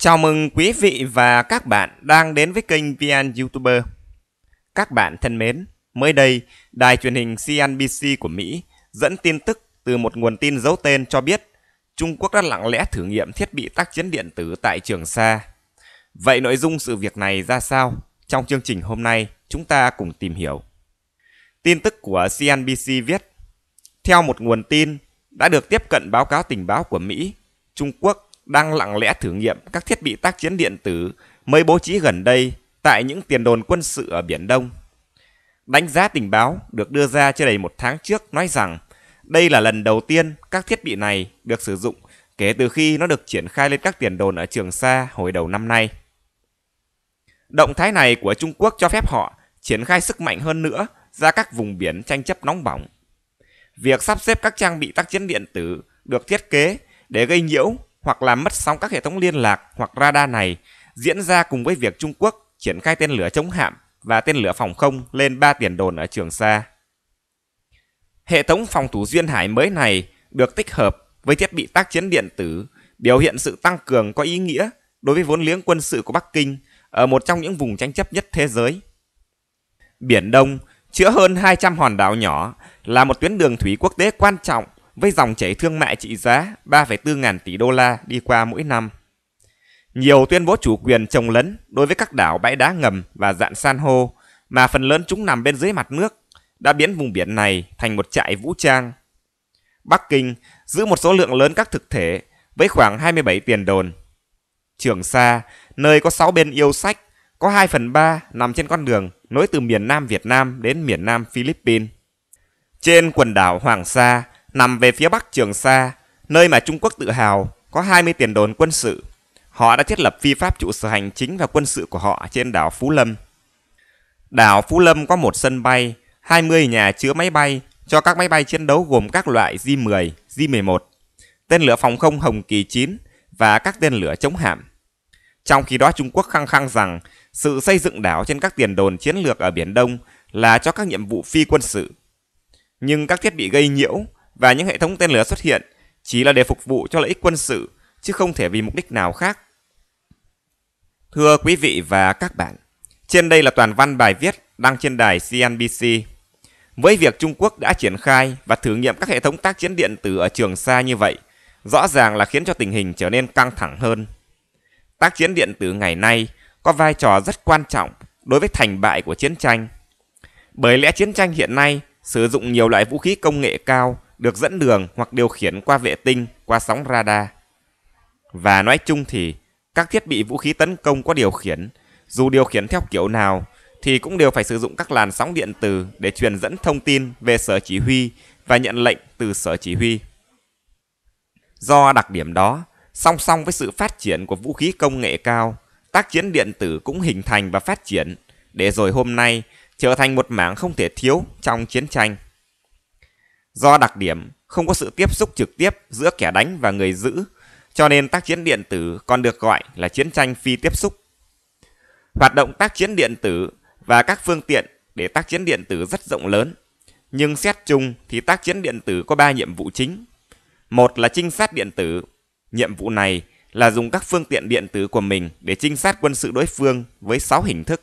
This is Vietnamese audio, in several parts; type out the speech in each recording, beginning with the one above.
Chào mừng quý vị và các bạn đang đến với kênh VN YouTuber. Các bạn thân mến, mới đây, đài truyền hình CNBC của Mỹ dẫn tin tức từ một nguồn tin giấu tên cho biết Trung Quốc đã lặng lẽ thử nghiệm thiết bị tác chiến điện tử tại Trường Sa. Vậy nội dung sự việc này ra sao? Trong chương trình hôm nay, chúng ta cùng tìm hiểu. Tin tức của CNBC viết, theo một nguồn tin đã được tiếp cận báo cáo tình báo của Mỹ, Trung Quốc đang lặng lẽ thử nghiệm các thiết bị tác chiến điện tử mới bố trí gần đây tại những tiền đồn quân sự ở Biển Đông. Đánh giá tình báo được đưa ra chưa đầy một tháng trước nói rằng đây là lần đầu tiên các thiết bị này được sử dụng kể từ khi nó được triển khai lên các tiền đồn ở Trường Sa hồi đầu năm nay. Động thái này của Trung Quốc cho phép họ triển khai sức mạnh hơn nữa ra các vùng biển tranh chấp nóng bỏng. Việc sắp xếp các trang bị tác chiến điện tử được thiết kế để gây nhiễu hoặc làm mất sóng các hệ thống liên lạc hoặc radar này diễn ra cùng với việc Trung Quốc triển khai tên lửa chống hạm và tên lửa phòng không lên ba tiền đồn ở Trường Sa. Hệ thống phòng thủ duyên hải mới này được tích hợp với thiết bị tác chiến điện tử, biểu hiện sự tăng cường có ý nghĩa đối với vốn liếng quân sự của Bắc Kinh ở một trong những vùng tranh chấp nhất thế giới. Biển Đông chứa hơn 200 hòn đảo nhỏ là một tuyến đường thủy quốc tế quan trọng với dòng chảy thương mại trị giá 3,4 ngàn tỷ đô la đi qua mỗi năm. Nhiều tuyên bố chủ quyền trồng lấn đối với các đảo bãi đá ngầm và dạn san hô mà phần lớn chúng nằm bên dưới mặt nước đã biến vùng biển này thành một trại vũ trang. Bắc Kinh giữ một số lượng lớn các thực thể với khoảng 27 tiền đồn. Trường Sa, nơi có 6 bên yêu sách, có 2 phần 3 nằm trên con đường nối từ miền Nam Việt Nam đến miền Nam Philippines. Trên quần đảo Hoàng Sa, nằm về phía bắc Trường Sa, nơi mà Trung Quốc tự hào có 20 tiền đồn quân sự. Họ đã thiết lập phi pháp trụ sở hành chính và quân sự của họ trên đảo Phú Lâm. Đảo Phú Lâm có một sân bay, 20 nhà chứa máy bay cho các máy bay chiến đấu gồm các loại J-10, J-11, tên lửa phòng không Hồng Kỳ 9 và các tên lửa chống hạm. Trong khi đó Trung Quốc khăng khăng rằng sự xây dựng đảo trên các tiền đồn chiến lược ở Biển Đông là cho các nhiệm vụ phi quân sự. Nhưng các thiết bị gây nhiễu và những hệ thống tên lửa xuất hiện chỉ là để phục vụ cho lợi ích quân sự, chứ không thể vì mục đích nào khác. Thưa quý vị và các bạn, trên đây là toàn văn bài viết đăng trên đài CNBC. Với việc Trung Quốc đã triển khai và thử nghiệm các hệ thống tác chiến điện tử ở Trường xa như vậy, rõ ràng là khiến cho tình hình trở nên căng thẳng hơn. Tác chiến điện tử ngày nay có vai trò rất quan trọng đối với thành bại của chiến tranh. Bởi lẽ chiến tranh hiện nay sử dụng nhiều loại vũ khí công nghệ cao được dẫn đường hoặc điều khiển qua vệ tinh, qua sóng radar. Và nói chung thì, các thiết bị vũ khí tấn công có điều khiển, dù điều khiển theo kiểu nào, thì cũng đều phải sử dụng các làn sóng điện từ để truyền dẫn thông tin về sở chỉ huy và nhận lệnh từ sở chỉ huy. Do đặc điểm đó, song song với sự phát triển của vũ khí công nghệ cao, tác chiến điện tử cũng hình thành và phát triển, để rồi hôm nay trở thành một mảng không thể thiếu trong chiến tranh. Do đặc điểm không có sự tiếp xúc trực tiếp giữa kẻ đánh và người giữ, cho nên tác chiến điện tử còn được gọi là chiến tranh phi tiếp xúc. Hoạt động tác chiến điện tử và các phương tiện để tác chiến điện tử rất rộng lớn, nhưng xét chung thì tác chiến điện tử có 3 nhiệm vụ chính. Một là trinh sát điện tử. Nhiệm vụ này là dùng các phương tiện điện tử của mình để trinh sát quân sự đối phương với 6 hình thức.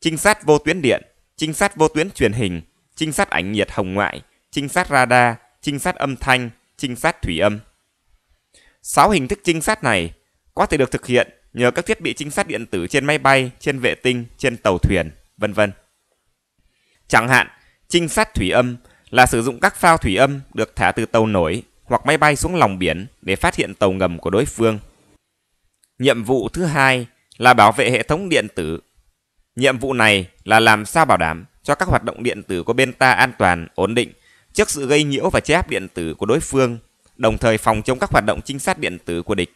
Trinh sát vô tuyến điện, trinh sát vô tuyến truyền hình, trinh sát ảnh nhiệt hồng ngoại, trinh sát radar, trinh sát âm thanh, trinh sát thủy âm. sáu hình thức trinh sát này có thể được thực hiện nhờ các thiết bị trinh sát điện tử trên máy bay, trên vệ tinh, trên tàu thuyền, vân vân. Chẳng hạn, trinh sát thủy âm là sử dụng các phao thủy âm được thả từ tàu nổi hoặc máy bay xuống lòng biển để phát hiện tàu ngầm của đối phương. Nhiệm vụ thứ hai là bảo vệ hệ thống điện tử. Nhiệm vụ này là làm sao bảo đảm cho các hoạt động điện tử của bên ta an toàn, ổn định trước sự gây nhiễu và chép điện tử của đối phương, đồng thời phòng chống các hoạt động trinh sát điện tử của địch.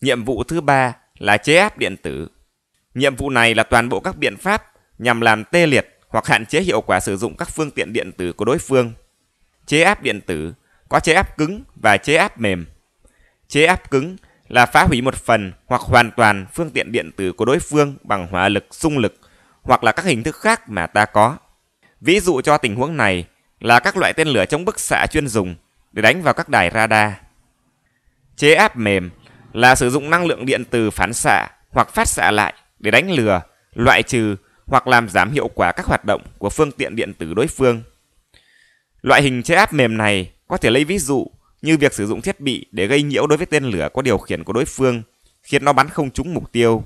Nhiệm vụ thứ ba là chế áp điện tử. Nhiệm vụ này là toàn bộ các biện pháp nhằm làm tê liệt hoặc hạn chế hiệu quả sử dụng các phương tiện điện tử của đối phương. Chế áp điện tử có chế áp cứng và chế áp mềm. Chế áp cứng là phá hủy một phần hoặc hoàn toàn phương tiện điện tử của đối phương bằng hỏa lực, xung lực hoặc là các hình thức khác mà ta có. Ví dụ cho tình huống này là các loại tên lửa chống bức xạ chuyên dùng để đánh vào các đài radar. Chế áp mềm là sử dụng năng lượng điện từ phản xạ hoặc phát xạ lại để đánh lừa, loại trừ hoặc làm giảm hiệu quả các hoạt động của phương tiện điện tử đối phương. Loại hình chế áp mềm này có thể lấy ví dụ như việc sử dụng thiết bị để gây nhiễu đối với tên lửa có điều khiển của đối phương, khiến nó bắn không trúng mục tiêu,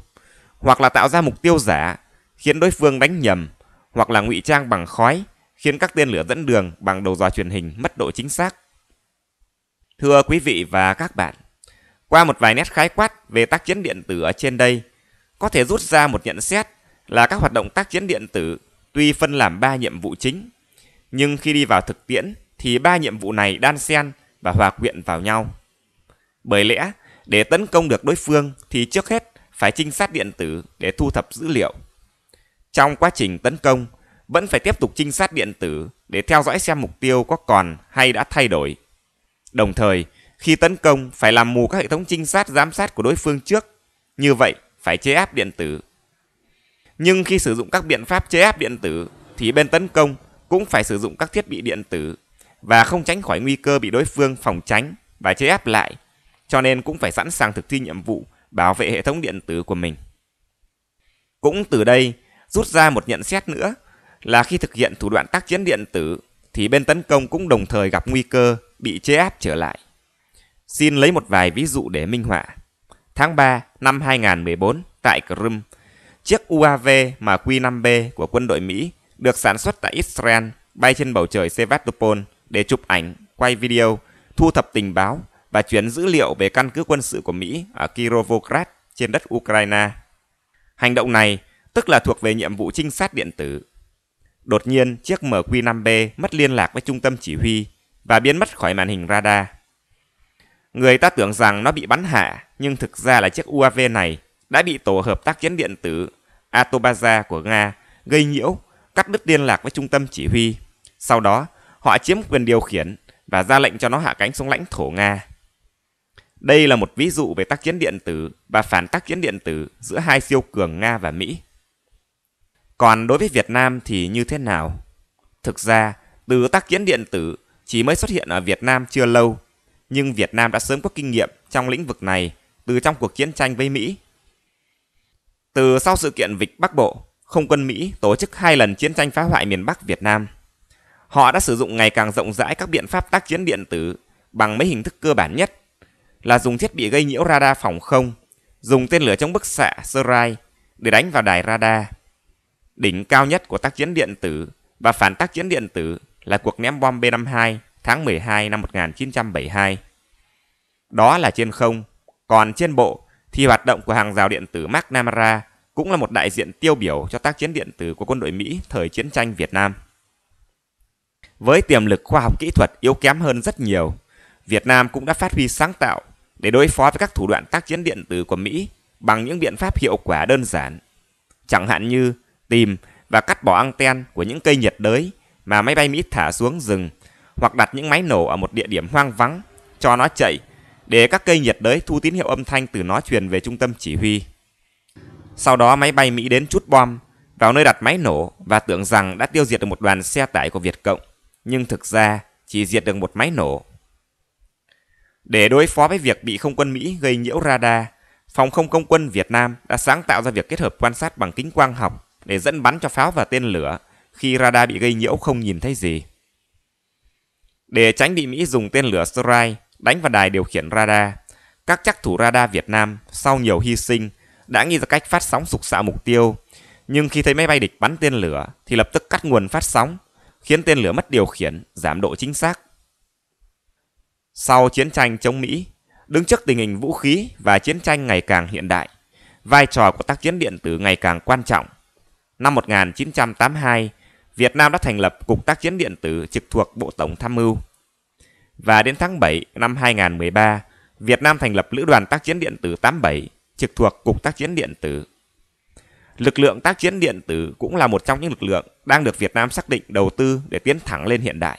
hoặc là tạo ra mục tiêu giả, khiến đối phương đánh nhầm, hoặc là ngụy trang bằng khói khiến các tên lửa dẫn đường bằng đầu dò truyền hình mất độ chính xác. Thưa quý vị và các bạn, qua một vài nét khái quát về tác chiến điện tử ở trên đây, có thể rút ra một nhận xét là các hoạt động tác chiến điện tử tuy phân làm 3 nhiệm vụ chính, nhưng khi đi vào thực tiễn thì ba nhiệm vụ này đan xen và hòa quyện vào nhau. Bởi lẽ, để tấn công được đối phương thì trước hết phải trinh sát điện tử để thu thập dữ liệu. Trong quá trình tấn công, vẫn phải tiếp tục trinh sát điện tử để theo dõi xem mục tiêu có còn hay đã thay đổi. Đồng thời, khi tấn công phải làm mù các hệ thống trinh sát giám sát của đối phương trước, như vậy phải chế áp điện tử. Nhưng khi sử dụng các biện pháp chế áp điện tử thì bên tấn công cũng phải sử dụng các thiết bị điện tử và không tránh khỏi nguy cơ bị đối phương phòng tránh và chế áp lại, cho nên cũng phải sẵn sàng thực thi nhiệm vụ bảo vệ hệ thống điện tử của mình. Cũng từ đây rút ra một nhận xét nữa là khi thực hiện thủ đoạn tác chiến điện tử thì bên tấn công cũng đồng thời gặp nguy cơ bị chế áp trở lại. Xin lấy một vài ví dụ để minh họa. Tháng 3 năm 2014 tại Crimea, chiếc UAV mà Q-5B của quân đội Mỹ được sản xuất tại Israel bay trên bầu trời Sevastopol để chụp ảnh, quay video, thu thập tình báo và chuyển dữ liệu về căn cứ quân sự của Mỹ ở Kirovograd trên đất Ukraine. Hành động này tức là thuộc về nhiệm vụ trinh sát điện tử Đột nhiên, chiếc MQ-5B mất liên lạc với trung tâm chỉ huy và biến mất khỏi màn hình radar. Người ta tưởng rằng nó bị bắn hạ, nhưng thực ra là chiếc UAV này đã bị tổ hợp tác chiến điện tử Atobaza của Nga gây nhiễu, cắt đứt liên lạc với trung tâm chỉ huy. Sau đó, họ chiếm quyền điều khiển và ra lệnh cho nó hạ cánh xuống lãnh thổ Nga. Đây là một ví dụ về tác chiến điện tử và phản tác chiến điện tử giữa hai siêu cường Nga và Mỹ. Còn đối với Việt Nam thì như thế nào? Thực ra, từ tác chiến điện tử chỉ mới xuất hiện ở Việt Nam chưa lâu, nhưng Việt Nam đã sớm có kinh nghiệm trong lĩnh vực này từ trong cuộc chiến tranh với Mỹ. Từ sau sự kiện Vịch Bắc Bộ, không quân Mỹ tổ chức hai lần chiến tranh phá hoại miền Bắc Việt Nam. Họ đã sử dụng ngày càng rộng rãi các biện pháp tác chiến điện tử bằng mấy hình thức cơ bản nhất là dùng thiết bị gây nhiễu radar phòng không, dùng tên lửa chống bức xạ Serai để đánh vào đài radar Đỉnh cao nhất của tác chiến điện tử và phản tác chiến điện tử là cuộc ném bom B-52 tháng 12 năm 1972. Đó là trên không, còn trên bộ thì hoạt động của hàng rào điện tử McNamara cũng là một đại diện tiêu biểu cho tác chiến điện tử của quân đội Mỹ thời chiến tranh Việt Nam. Với tiềm lực khoa học kỹ thuật yếu kém hơn rất nhiều, Việt Nam cũng đã phát huy sáng tạo để đối phó với các thủ đoạn tác chiến điện tử của Mỹ bằng những biện pháp hiệu quả đơn giản. Chẳng hạn như tìm và cắt bỏ anten của những cây nhiệt đới mà máy bay Mỹ thả xuống rừng hoặc đặt những máy nổ ở một địa điểm hoang vắng cho nó chạy để các cây nhiệt đới thu tín hiệu âm thanh từ nó truyền về trung tâm chỉ huy. Sau đó máy bay Mỹ đến chút bom vào nơi đặt máy nổ và tưởng rằng đã tiêu diệt được một đoàn xe tải của Việt Cộng, nhưng thực ra chỉ diệt được một máy nổ. Để đối phó với việc bị không quân Mỹ gây nhiễu radar, Phòng không công quân Việt Nam đã sáng tạo ra việc kết hợp quan sát bằng kính quang học để dẫn bắn cho pháo và tên lửa khi radar bị gây nhiễu không nhìn thấy gì. Để tránh bị Mỹ dùng tên lửa Strike đánh vào đài điều khiển radar, các chắc thủ radar Việt Nam sau nhiều hy sinh đã nghĩ ra cách phát sóng sục xạ mục tiêu, nhưng khi thấy máy bay địch bắn tên lửa thì lập tức cắt nguồn phát sóng, khiến tên lửa mất điều khiển, giảm độ chính xác. Sau chiến tranh chống Mỹ, đứng trước tình hình vũ khí và chiến tranh ngày càng hiện đại, vai trò của tác chiến điện tử ngày càng quan trọng Năm 1982, Việt Nam đã thành lập Cục Tác chiến điện tử trực thuộc Bộ Tổng Tham mưu. Và đến tháng 7 năm 2013, Việt Nam thành lập Lữ đoàn Tác chiến điện tử 87 trực thuộc Cục Tác chiến điện tử. Lực lượng tác chiến điện tử cũng là một trong những lực lượng đang được Việt Nam xác định đầu tư để tiến thẳng lên hiện đại.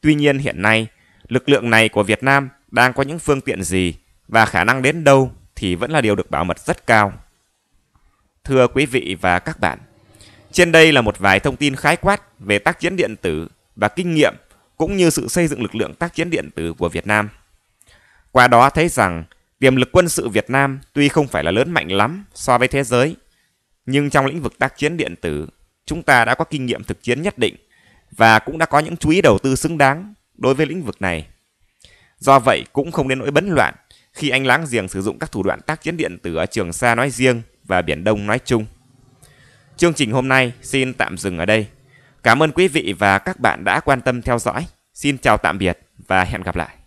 Tuy nhiên hiện nay, lực lượng này của Việt Nam đang có những phương tiện gì và khả năng đến đâu thì vẫn là điều được bảo mật rất cao. Thưa quý vị và các bạn, trên đây là một vài thông tin khái quát về tác chiến điện tử và kinh nghiệm cũng như sự xây dựng lực lượng tác chiến điện tử của Việt Nam. Qua đó thấy rằng tiềm lực quân sự Việt Nam tuy không phải là lớn mạnh lắm so với thế giới, nhưng trong lĩnh vực tác chiến điện tử, chúng ta đã có kinh nghiệm thực chiến nhất định và cũng đã có những chú ý đầu tư xứng đáng đối với lĩnh vực này. Do vậy cũng không nên nỗi bấn loạn khi anh láng giềng sử dụng các thủ đoạn tác chiến điện tử ở Trường Sa nói riêng và Biển Đông nói chung. Chương trình hôm nay xin tạm dừng ở đây. Cảm ơn quý vị và các bạn đã quan tâm theo dõi. Xin chào tạm biệt và hẹn gặp lại.